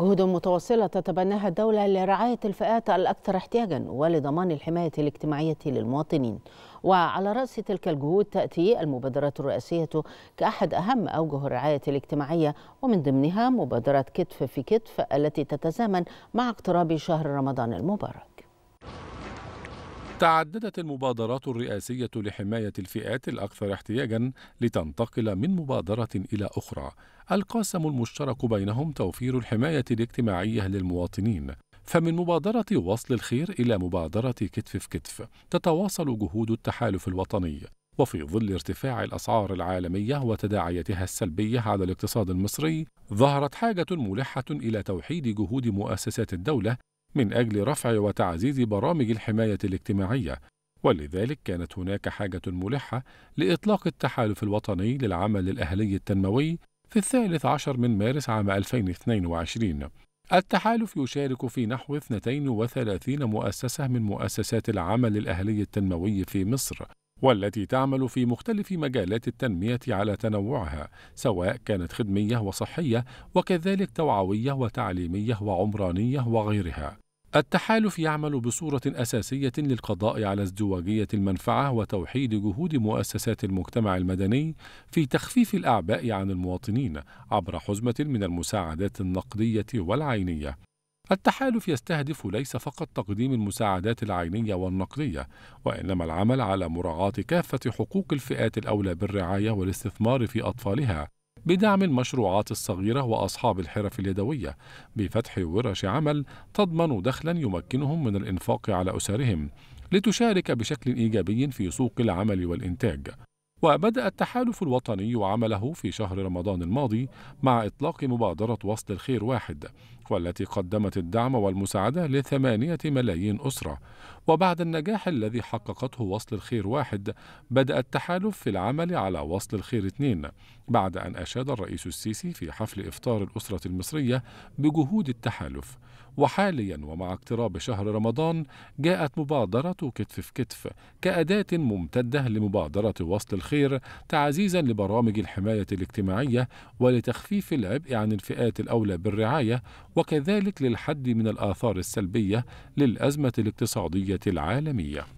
جهود متواصلة تتبناها الدولة لرعاية الفئات الأكثر احتياجا ولضمان الحماية الاجتماعية للمواطنين وعلى رأس تلك الجهود تأتي المبادرات الرئاسية كأحد أهم أوجه الرعاية الاجتماعية ومن ضمنها مبادرة كتف في كتف التي تتزامن مع اقتراب شهر رمضان المبارك تعددت المبادرات الرئاسية لحماية الفئات الأكثر احتياجا لتنتقل من مبادرة إلى أخرى. القاسم المشترك بينهم توفير الحماية الاجتماعية للمواطنين. فمن مبادرة وصل الخير إلى مبادرة كتف في كتف تتواصل جهود التحالف الوطني وفي ظل ارتفاع الأسعار العالمية وتداعياتها السلبية على الاقتصاد المصري ظهرت حاجة ملحة إلى توحيد جهود مؤسسات الدولة من أجل رفع وتعزيز برامج الحماية الاجتماعية ولذلك كانت هناك حاجة ملحة لإطلاق التحالف الوطني للعمل الأهلي التنموي في الثالث عشر من مارس عام 2022 التحالف يشارك في نحو 32 مؤسسة من مؤسسات العمل الأهلي التنموي في مصر والتي تعمل في مختلف مجالات التنمية على تنوعها سواء كانت خدمية وصحية وكذلك توعوية وتعليمية وعمرانية وغيرها التحالف يعمل بصورة أساسية للقضاء على ازدواجية المنفعة وتوحيد جهود مؤسسات المجتمع المدني في تخفيف الأعباء عن المواطنين عبر حزمة من المساعدات النقدية والعينية. التحالف يستهدف ليس فقط تقديم المساعدات العينية والنقدية، وإنما العمل على مراعاة كافة حقوق الفئات الأولى بالرعاية والاستثمار في أطفالها، بدعم المشروعات الصغيرة وأصحاب الحرف اليدوية بفتح ورش عمل تضمن دخلا يمكنهم من الإنفاق على أسرهم لتشارك بشكل إيجابي في سوق العمل والإنتاج وبدأ التحالف الوطني عمله في شهر رمضان الماضي مع إطلاق مبادرة وصل الخير واحد والتي قدمت الدعم والمساعدة لثمانية ملايين أسرة وبعد النجاح الذي حققته وصل الخير واحد بدأ التحالف في العمل على وصل الخير اثنين بعد أن أشاد الرئيس السيسي في حفل إفطار الأسرة المصرية بجهود التحالف وحاليا ومع اقتراب شهر رمضان جاءت مبادرة كتف في كتف كأداة ممتدة لمبادرة وصل الخير تعزيزا لبرامج الحماية الاجتماعية ولتخفيف العبء عن الفئات الأولى بالرعاية وكذلك للحد من الآثار السلبية للأزمة الاقتصادية العالمية